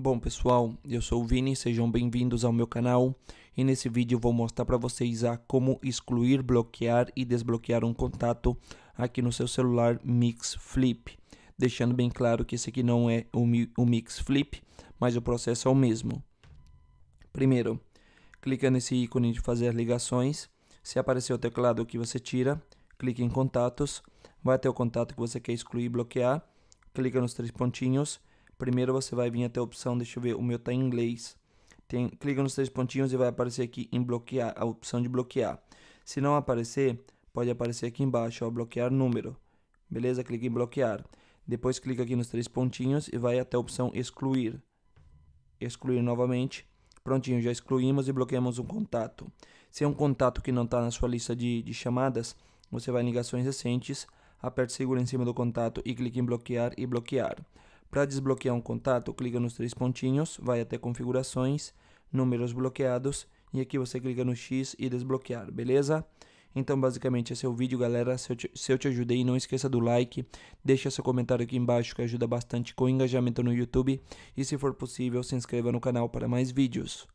Bom pessoal, eu sou o Vini, sejam bem-vindos ao meu canal e nesse vídeo vou mostrar para vocês a como excluir, bloquear e desbloquear um contato aqui no seu celular Mix Flip. Deixando bem claro que esse aqui não é o, o Mix Flip, mas o processo é o mesmo. Primeiro, clica nesse ícone de fazer ligações. Se aparecer o teclado que você tira, clique em contatos, vai até o contato que você quer excluir e bloquear, clica nos três pontinhos Primeiro você vai vir até a opção, deixa eu ver, o meu tá em inglês. Tem, clica nos três pontinhos e vai aparecer aqui em bloquear, a opção de bloquear. Se não aparecer, pode aparecer aqui embaixo, ó, bloquear número. Beleza? Clica em bloquear. Depois clica aqui nos três pontinhos e vai até a opção excluir. Excluir novamente. Prontinho, já excluímos e bloqueamos um contato. Se é um contato que não está na sua lista de, de chamadas, você vai em ligações recentes, aperta segura em cima do contato e clica em bloquear e bloquear. Para desbloquear um contato, clica nos três pontinhos, vai até configurações, números bloqueados e aqui você clica no X e desbloquear, beleza? Então basicamente esse é o vídeo galera, se eu, te, se eu te ajudei não esqueça do like, deixa seu comentário aqui embaixo que ajuda bastante com o engajamento no YouTube e se for possível se inscreva no canal para mais vídeos.